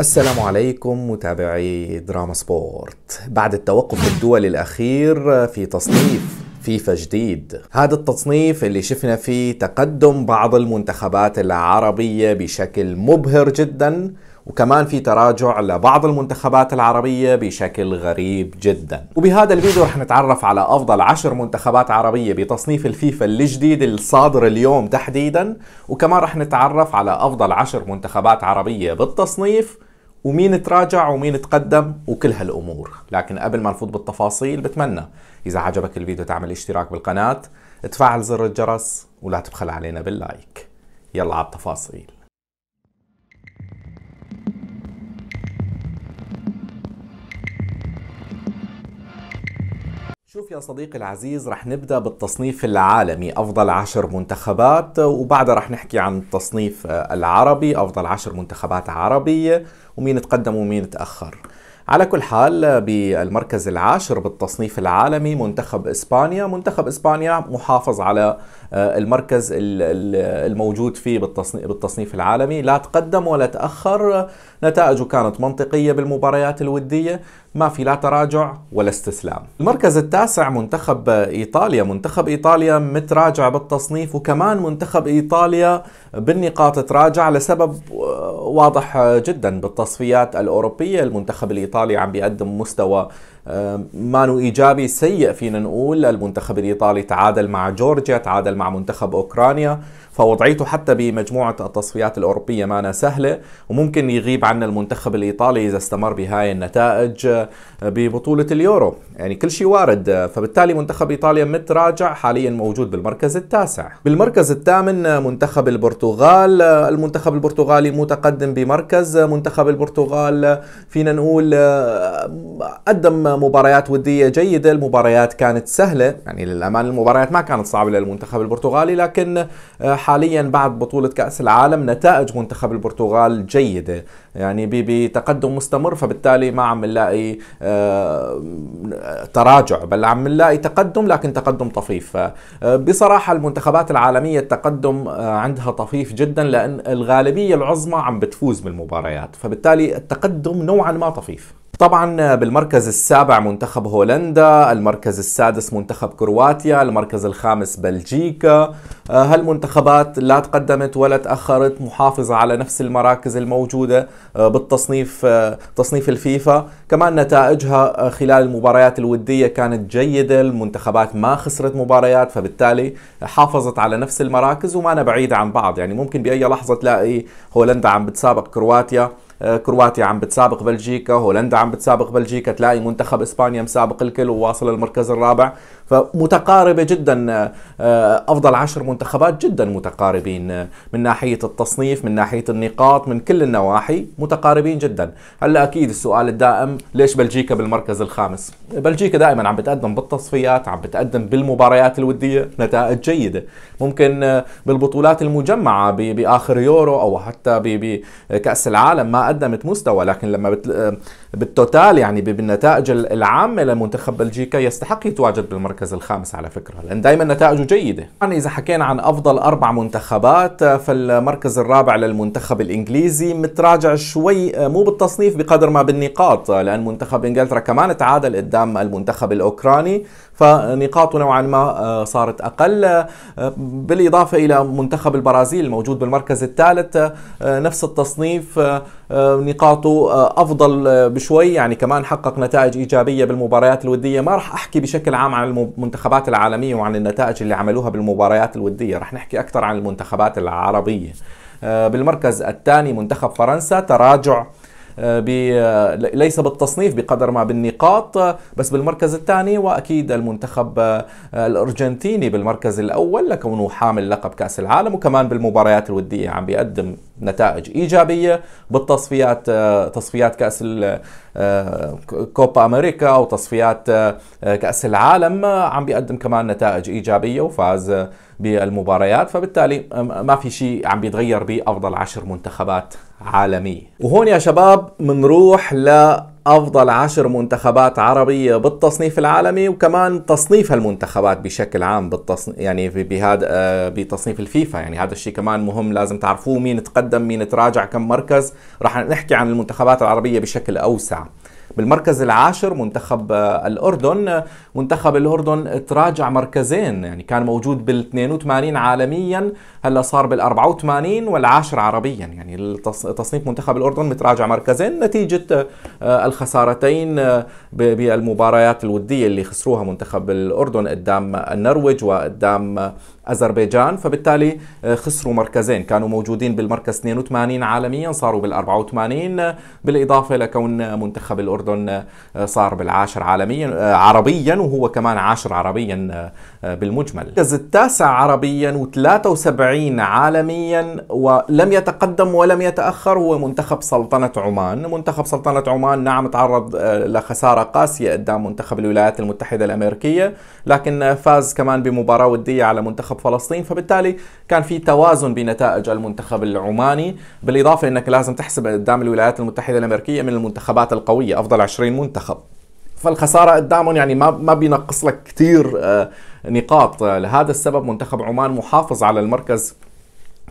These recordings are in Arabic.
السلام عليكم متابعي دراما سبورت بعد التوقف الدولي الأخير في تصنيف فيفا جديد هذا التصنيف اللي شفنا فيه تقدم بعض المنتخبات العربية بشكل مبهر جدا وكمان في تراجع لبعض المنتخبات العربية بشكل غريب جدا وبهذا الفيديو رح نتعرف على أفضل عشر منتخبات عربية بتصنيف الفيفا الجديد الصادر اليوم تحديدا وكمان رح نتعرف على أفضل عشر منتخبات عربية بالتصنيف ومين تراجع ومين تقدم وكل هالامور لكن قبل ما نفوت بالتفاصيل بتمنى اذا عجبك الفيديو تعمل اشتراك بالقناه تفعل زر الجرس ولا تبخل علينا باللايك يلا على التفاصيل شوف يا صديقي العزيز رح نبدأ بالتصنيف العالمي أفضل عشر منتخبات وبعدها رح نحكي عن التصنيف العربي أفضل عشر منتخبات عربية ومين تقدم ومين تأخر على كل حال بالمركز العاشر بالتصنيف العالمي منتخب اسبانيا، منتخب اسبانيا محافظ على آه، المركز الموجود فيه بالتصنيف العالمي، لا تقدم ولا تاخر، نتائجه كانت منطقيه بالمباريات الوديه، ما في لا تراجع ولا استسلام المركز التاسع منتخب إيطاليا منتخب إيطاليا متراجع بالتصنيف وكمان منتخب إيطاليا بالنقاط تراجع لسبب واضح جدا بالتصفيات الأوروبية المنتخب الإيطالي عم بيقدم مستوى آه، مانو إيجابي سيء فينا نقول المنتخب الإيطالي تعادل مع جورجيا تعادل مع منتخب أوكرانيا فوضعيته حتى بمجموعة التصفيات الأوروبية مانا سهلة وممكن يغيب عنا المنتخب الإيطالي إذا استمر بهاي النتائج آه، ببطولة اليورو يعني كل شيء وارد آه، فبالتالي منتخب إيطاليا متراجع حاليا موجود بالمركز التاسع بالمركز الثامن آه، منتخب البرتغال المنتخب البرتغالي متقدم بمركز منتخب البرتغال فينا نقول قدم مباريات ودية جيدة المباريات كانت سهلة يعني للأمان المباريات ما كانت صعبة للمنتخب البرتغالي لكن حاليا بعد بطولة كأس العالم نتائج منتخب البرتغال جيدة يعني بتقدم مستمر فبالتالي ما عم نلاقي آه، تراجع بل عم نلاقي تقدم لكن تقدم طفيف آه، بصراحة المنتخبات العالمية التقدم آه، عندها طفيف جدا لأن الغالبية العظمى عم بتفوز بالمباريات فبالتالي التقدم نوعا ما طفيف طبعا بالمركز السابع منتخب هولندا المركز السادس منتخب كرواتيا المركز الخامس بلجيكا آه، هالمنتخبات لا تقدمت ولا تأخرت محافظة على نفس المراكز الموجودة آه، بالتصنيف آه، تصنيف الفيفا كمان نتائجها خلال المباريات الودية كانت جيدة المنتخبات ما خسرت مباريات فبالتالي حافظت على نفس المراكز وما بعيدة عن بعض يعني ممكن بأي لحظة تلاقي هولندا عم بتسابق كرواتيا آه، كرواتيا عم بتسابق بلجيكا هولندا عم بتسابق بلجيكا تلاقي منتخب اسبانيا مسابق الكل وواصل المركز الرابع فمتقاربة جدا آه، أفضل عشر منتخبات جدا متقاربين آه، من ناحية التصنيف من ناحية النقاط من كل النواحي متقاربين جدا هلا أكيد السؤال الدائم ليش بلجيكا بالمركز الخامس بلجيكا دائما عم بتقدم بالتصفيات عم بتقدم بالمباريات الودية نتائج جيدة ممكن بالبطولات المجمعة بآخر يورو أو حتى بكأس العالم ما قدمت مستوى لكن لما بت... آه، بالتوتال يعني بالنتائج العامة لمنتخب بلجيكا يستحق يتواجد بالمركز الخامس على فكرة لأن دائما نتائجه جيدة يعني إذا حكينا عن أفضل أربع منتخبات آه، فالمركز الرابع للمنتخب الإنجليزي متراجع شوي آه، مو بالتصنيف بقدر ما بالنقاط لأن منتخب إنجلترا كمان تعادل قدام المنتخب الأوكراني فنقاطه نوعا ما آه، صارت أقل آه، بالإضافة إلى منتخب البرازيل الموجود بالمركز الثالث آه، نفس التصنيف نقاطه أفضل بشوي يعني كمان حقق نتائج إيجابية بالمباريات الودية ما راح أحكي بشكل عام عن المنتخبات العالمية وعن النتائج اللي عملوها بالمباريات الودية راح نحكي أكثر عن المنتخبات العربية بالمركز الثاني منتخب فرنسا تراجع آه، ليس بالتصنيف بقدر ما بالنقاط آه، بس بالمركز الثاني واكيد المنتخب آه، الارجنتيني بالمركز الاول لكونه حامل لقب كاس العالم وكمان بالمباريات الوديه عم بيقدم نتائج ايجابيه بالتصفيات تصفيات كاس كوبا امريكا او تصفيات كاس العالم عم بيقدم كمان نتائج ايجابيه وفاز بالمباريات فبالتالي ما في شيء عم بيتغير بافضل عشر منتخبات عالمية وهون يا شباب منروح لأفضل عشر منتخبات عربية بالتصنيف العالمي وكمان تصنيف المنتخبات بشكل عام بالتصنيف يعني بهذا آه، بتصنيف الفيفا يعني هذا الشيء كمان مهم لازم تعرفوه مين تقدم مين تراجع كم مركز راح نحكي عن المنتخبات العربية بشكل أوسع بالمركز العاشر منتخب آه، الأردن منتخب الأردن تراجع مركزين يعني كان موجود بال82 عالميا هلا صار بال84 والعاشر عربيا يعني تصنيف منتخب الأردن متراجع مركزين نتيجة آه، الخسارتين آه، بالمباريات الودية اللي خسروها منتخب الأردن قدام النرويج وقدام أذربيجان فبالتالي آه، خسروا مركزين كانوا موجودين بالمركز 82 عالميا صاروا بال 84 بالإضافة لكون منتخب الأردن آه، صار بالعاشر عالميا آه، عربيا وهو كمان عاشر عربيا آه، بالمجمل المركز التاسع عربيا و73 عالميا ولم يتقدم ولم يتأخر هو منتخب سلطنة عمان منتخب سلطنة عمان نعم تعرض آه، لخسارة قاسية قدام منتخب الولايات المتحدة الأمريكية لكن فاز كمان بمباراة ودية على منتخب فلسطين فبالتالي كان في توازن بنتائج المنتخب العماني بالإضافة أنك لازم تحسب قدام الولايات المتحدة الأمريكية من المنتخبات القوية أفضل 20 منتخب فالخساره قدامهم يعني ما ما بينقص لك كثير آه، نقاط لهذا السبب منتخب عمان محافظ على المركز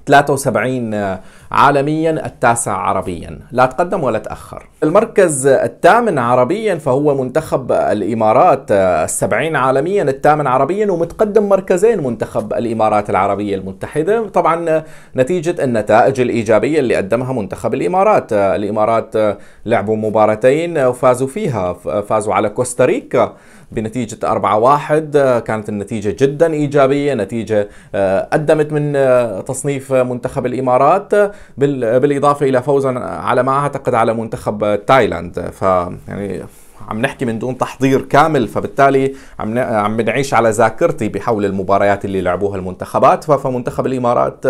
73 عالميا التاسع عربيا لا تقدم ولا تأخر المركز الثامن عربيا فهو منتخب الإمارات السبعين عالميا الثامن عربيا ومتقدم مركزين منتخب الإمارات العربية المتحدة طبعا نتيجة النتائج الإيجابية اللي قدمها منتخب الإمارات الإمارات لعبوا مباراتين وفازوا فيها فازوا على كوستاريكا بنتيجة 4-1 آه، كانت النتيجة جدا إيجابية نتيجة آه، قدمت من آه، تصنيف منتخب الإمارات بالإضافة إلى فوزا على ما أعتقد على منتخب تايلاند ف يعني عم نحكي من دون تحضير كامل فبالتالي عم عم نعيش على ذاكرتي بحول المباريات اللي لعبوها المنتخبات فمنتخب الامارات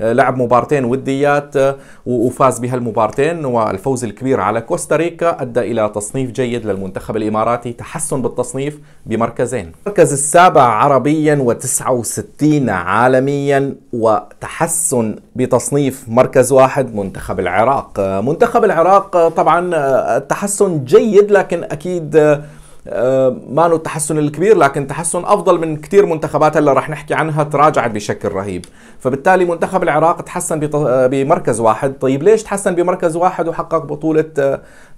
آه، لعب مبارتين وديات آه، وفاز المبارتين والفوز الكبير على كوستاريكا أدى إلى تصنيف جيد للمنتخب الإماراتي تحسن بالتصنيف بمركزين المركز السابع عربيا و69 عالميا وتحسن بتصنيف مركز واحد منتخب العراق آه، منتخب العراق طبعا تحسن جيد لكن أكيد آه، ما له التحسن الكبير لكن تحسن افضل من كثير منتخبات هلا رح نحكي عنها تراجعت بشكل رهيب فبالتالي منتخب العراق تحسن آه، بمركز واحد طيب ليش تحسن بمركز واحد وحقق بطولة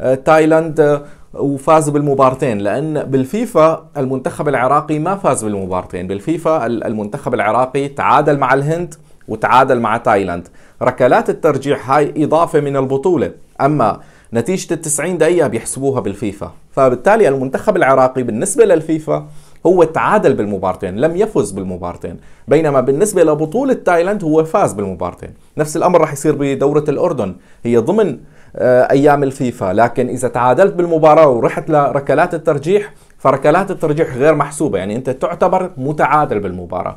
آه، تايلاند وفاز بالمبارتين لان بالفيفا المنتخب العراقي ما فاز بالمبارتين بالفيفا المنتخب العراقي تعادل مع الهند وتعادل مع تايلاند ركلات الترجيح هاي اضافه من البطوله اما نتيجة ال 90 دقيقة بيحسبوها بالفيفا فبالتالي المنتخب العراقي بالنسبة للفيفا هو تعادل بالمبارتين لم يفز بالمبارتين بينما بالنسبة لبطولة تايلاند هو فاز بالمبارتين نفس الأمر راح يصير بدورة الأردن هي ضمن آه، أيام الفيفا لكن إذا تعادلت بالمباراة ورحت لركلات الترجيح فركلات الترجيح غير محسوبة يعني أنت تعتبر متعادل بالمباراة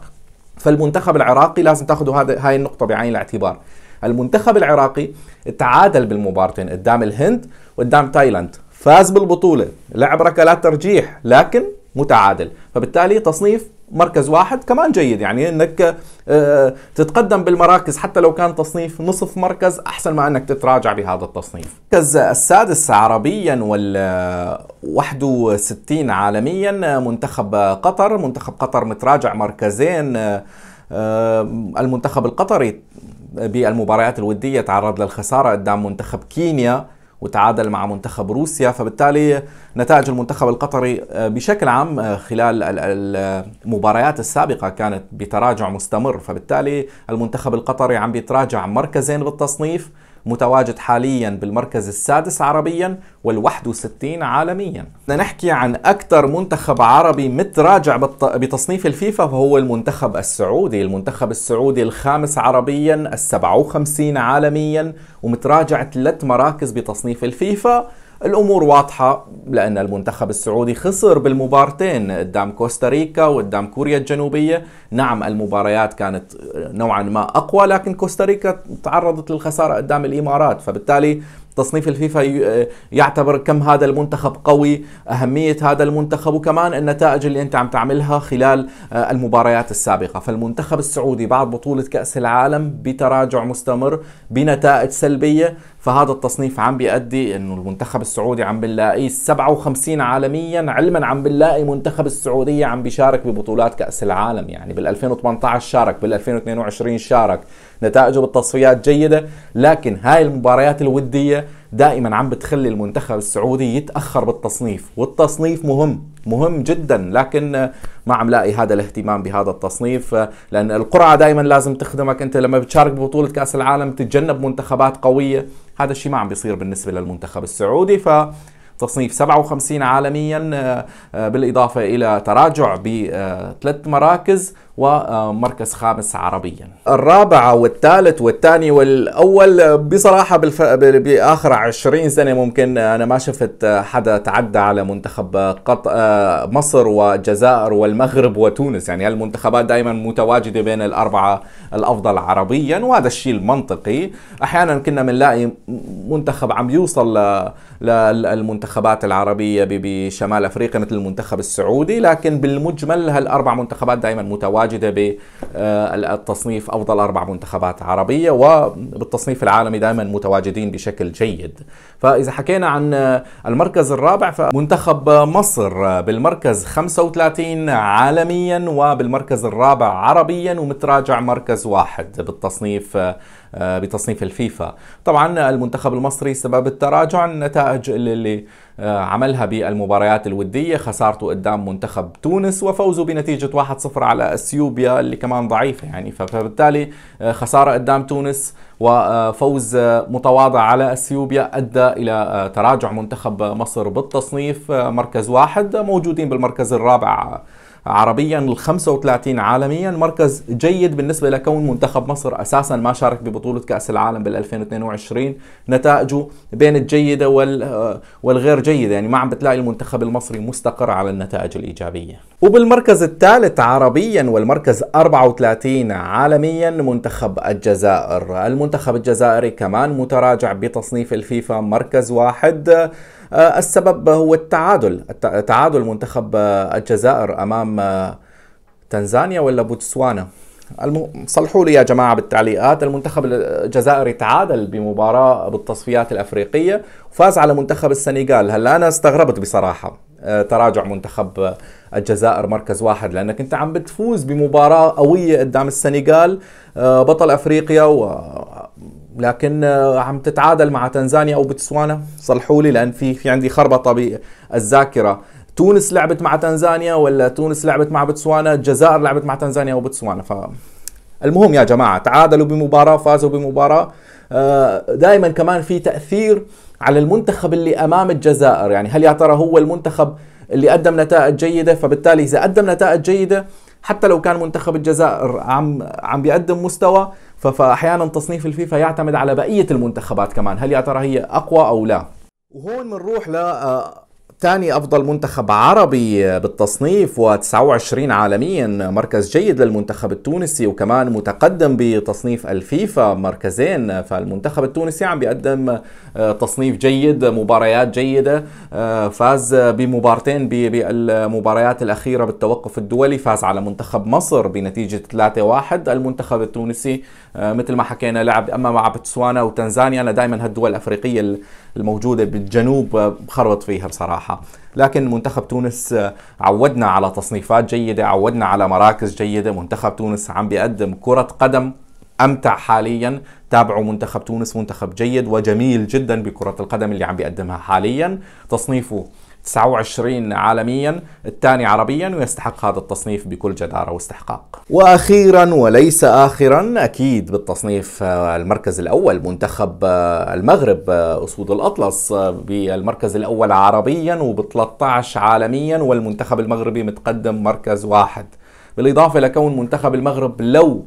فالمنتخب العراقي لازم تاخذوا هذا هاي النقطة بعين الاعتبار المنتخب العراقي تعادل بالمبارتين قدام الهند وقدام تايلاند فاز بالبطولة لعب ركلات ترجيح لكن متعادل فبالتالي تصنيف مركز واحد كمان جيد يعني انك آه، تتقدم بالمراكز حتى لو كان تصنيف نصف مركز احسن ما انك تتراجع بهذا التصنيف المركز السادس عربيا وال 61 آه، عالميا آه، منتخب قطر منتخب قطر متراجع مركزين المنتخب القطري بالمباريات الودية تعرض للخسارة قدام منتخب كينيا وتعادل مع منتخب روسيا فبالتالي نتائج المنتخب القطري آه، بشكل عام آه، خلال المباريات السابقة كانت بتراجع مستمر فبالتالي المنتخب القطري عم بيتراجع مركزين بالتصنيف متواجد حاليا بالمركز السادس عربيا وال61 عالميا بدنا نحكي عن أكثر منتخب عربي متراجع بتصنيف الفيفا فهو المنتخب السعودي المنتخب السعودي الخامس عربيا ال57 عالميا ومتراجع ثلاث مراكز بتصنيف الفيفا الأمور واضحة لأن المنتخب السعودي خسر بالمبارتين قدام كوستاريكا وقدام كوريا الجنوبية نعم المباريات كانت نوعا ما أقوى لكن كوستاريكا تعرضت للخسارة قدام الإمارات فبالتالي تصنيف الفيفا يعتبر كم هذا المنتخب قوي أهمية هذا المنتخب وكمان النتائج اللي أنت عم تعملها خلال آه، المباريات السابقة فالمنتخب السعودي بعد بطولة كأس العالم بتراجع مستمر بنتائج سلبية فهذا التصنيف عم بيأدي انه المنتخب السعودي عم بنلاقيه 57 عالميا علما عم بنلاقي منتخب السعودية عم بيشارك ببطولات كأس العالم يعني بال2018 شارك بال2022 شارك نتائجه بالتصفيات جيدة لكن هاي المباريات الودية دائما عم بتخلي المنتخب السعودي يتاخر بالتصنيف والتصنيف مهم مهم جدا لكن ما عم لاقي هذا الاهتمام بهذا التصنيف لان القرعه دائما لازم تخدمك انت لما بتشارك ببطوله كاس العالم تتجنب منتخبات قويه هذا الشيء ما عم بيصير بالنسبه للمنتخب السعودي ف تصنيف 57 عالميا آه، بالاضافه الى تراجع بثلاث مراكز ومركز خامس عربيا الرابعة والثالث والثاني والأول بصراحة بالف... بآخر عشرين سنة ممكن أنا ما شفت حدا تعدى على منتخب قط... آه، مصر والجزائر والمغرب وتونس يعني المنتخبات دائما متواجدة بين الأربعة الأفضل عربيا وهذا الشيء المنطقي أحيانا كنا بنلاقي منتخب عم يوصل ل... للمنتخبات العربية بشمال أفريقيا مثل المنتخب السعودي لكن بالمجمل هالأربع منتخبات دائما متواجدة متواجده بالتصنيف آه، افضل اربع منتخبات عربيه وبالتصنيف العالمي دائما متواجدين بشكل جيد فاذا حكينا عن آه، المركز الرابع فمنتخب مصر آه، بالمركز 35 عالميا وبالمركز الرابع عربيا ومتراجع مركز واحد بالتصنيف آه، بتصنيف الفيفا طبعا المنتخب المصري سبب التراجع النتائج اللي آه، عملها بالمباريات الودية خسارته قدام منتخب تونس وفوزه بنتيجة 1-0 على أثيوبيا اللي كمان ضعيفة يعني فبالتالي آه، خسارة قدام تونس وفوز متواضع على أثيوبيا أدى إلى تراجع منتخب مصر بالتصنيف مركز واحد موجودين بالمركز الرابع عربيا ال 35 عالميا مركز جيد بالنسبه لكون منتخب مصر اساسا ما شارك ببطوله كاس العالم بال 2022 نتائجه بين الجيده وال آه، والغير جيده يعني ما عم بتلاقي المنتخب المصري مستقر على النتائج الايجابيه وبالمركز الثالث عربيا والمركز 34 عالميا منتخب الجزائر المنتخب الجزائري كمان متراجع بتصنيف الفيفا مركز واحد آه، السبب هو التعادل تعادل منتخب آه، الجزائر امام آه، تنزانيا ولا بوتسوانا صلحوا لي يا جماعة بالتعليقات المنتخب الجزائري تعادل بمباراة بالتصفيات الأفريقية وفاز على منتخب السنغال هلا أنا استغربت بصراحة تراجع منتخب الجزائر مركز واحد لأنك أنت عم بتفوز بمباراة قوية قدام السنغال بطل أفريقيا و لكن آه، عم تتعادل مع تنزانيا او بتسوانا صلحوا لي لان في في عندي خربطه بالذاكره تونس لعبت مع تنزانيا ولا تونس لعبت مع بتسوانا الجزائر لعبت مع تنزانيا وبتسوانا ف المهم يا جماعه تعادلوا بمباراه فازوا بمباراه آه، دائما كمان في تاثير على المنتخب اللي امام الجزائر يعني هل يا ترى هو المنتخب اللي قدم نتائج جيده فبالتالي اذا قدم نتائج جيده حتى لو كان منتخب الجزائر عم عم بيقدم مستوى فاحيانا تصنيف الفيفا يعتمد على بقيه المنتخبات كمان هل يا ترى هي اقوى او لا وهون بنروح ل ثاني أفضل منتخب عربي بالتصنيف و29 عالميا مركز جيد للمنتخب التونسي وكمان متقدم بتصنيف الفيفا مركزين فالمنتخب التونسي عم بيقدم آه، تصنيف جيد مباريات جيدة آه، فاز بمبارتين بالمباريات الأخيرة بالتوقف الدولي فاز على منتخب مصر بنتيجة 3-1 المنتخب التونسي آه، مثل ما حكينا لعب اما مع بتسوانا وتنزانيا أنا دائما هالدول الأفريقية الموجودة بالجنوب بخربط فيها بصراحة لكن منتخب تونس آه، عودنا على تصنيفات جيدة عودنا على مراكز جيدة منتخب تونس عم بيقدم كرة قدم امتع حاليا تابعوا منتخب تونس منتخب جيد وجميل جدا بكره القدم اللي عم بيقدمها حاليا تصنيفه 29 عالميا الثاني عربيا ويستحق هذا التصنيف بكل جدارة واستحقاق وأخيرا وليس آخرا أكيد بالتصنيف آه، المركز الأول منتخب آه، المغرب آه، أسود الأطلس بالمركز الأول عربيا وب13 عالميا والمنتخب المغربي متقدم مركز واحد بالإضافة لكون منتخب المغرب لو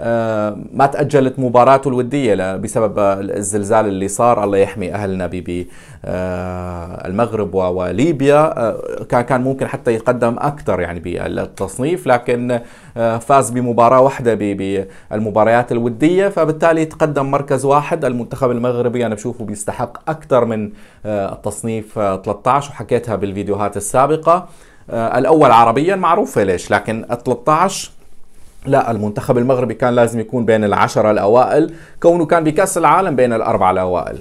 آه، ما تأجلت مباراته الودية بسبب الزلزال اللي صار الله يحمي أهلنا بالمغرب آه، وليبيا آه، كان كان ممكن حتى يقدم أكثر يعني بالتصنيف لكن فاز بمباراة واحدة بالمباريات الودية فبالتالي تقدم مركز واحد المنتخب المغربي أنا بشوفه بيستحق أكثر من التصنيف 13 وحكيتها بالفيديوهات السابقة الأول عربيا معروفة ليش لكن 13 لا المنتخب المغربي كان لازم يكون بين العشرة الأوائل كونه كان بكأس العالم بين الأربعة الأوائل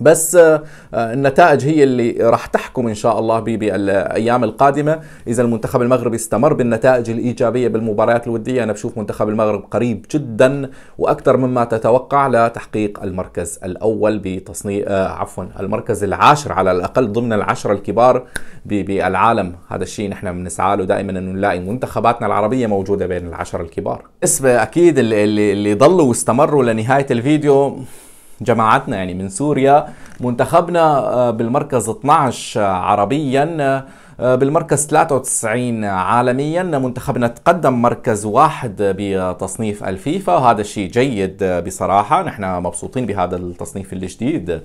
بس آه، آه، النتائج هي اللي راح تحكم ان شاء الله بالايام القادمه اذا المنتخب المغربي استمر بالنتائج الايجابيه بالمباريات الوديه انا بشوف منتخب المغرب قريب جدا واكثر مما تتوقع لتحقيق المركز الاول بتصنيف آه، عفوا المركز العاشر على الاقل ضمن العشره الكبار بالعالم هذا الشيء نحن بنسعى له دائما انه نلاقي منتخباتنا العربيه موجوده بين العشره الكبار اسم اكيد اللي اللي ضلوا واستمروا لنهايه الفيديو جماعتنا يعني من سوريا منتخبنا آه، بالمركز 12 آه، عربيا آه، بالمركز 93 عالميا منتخبنا تقدم مركز واحد بتصنيف الفيفا وهذا الشيء جيد بصراحة نحن مبسوطين بهذا التصنيف الجديد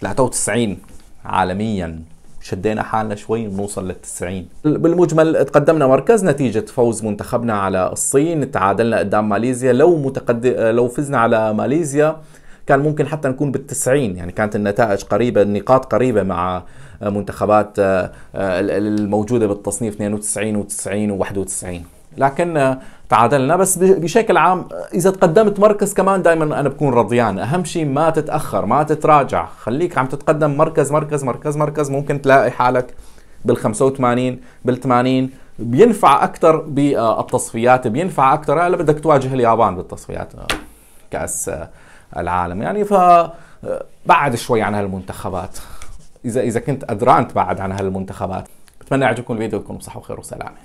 93 عالميا شدينا حالنا شوي بنوصل لل 90 بالمجمل تقدمنا مركز نتيجة فوز منتخبنا على الصين تعادلنا قدام ماليزيا لو متقد... لو فزنا على ماليزيا كان ممكن حتى نكون بالتسعين يعني كانت النتائج قريبة النقاط قريبة مع آه، منتخبات آه، آه، الموجودة بالتصنيف 92 و90 و91 لكن تعادلنا بس بشكل عام اذا تقدمت مركز كمان دائما انا بكون رضيان اهم شيء ما تتاخر ما تتراجع خليك عم تتقدم مركز مركز مركز مركز ممكن تلاقي حالك بال 85 بال 80 بينفع اكثر بالتصفيات بينفع اكثر هلا بدك تواجه اليابان بالتصفيات كاس العالم يعني فبعد شوي عن هالمنتخبات اذا اذا كنت ادرانت تبعد عن هالمنتخبات بتمنى يعجبكم الفيديو يكون بصحه وخير وسلامه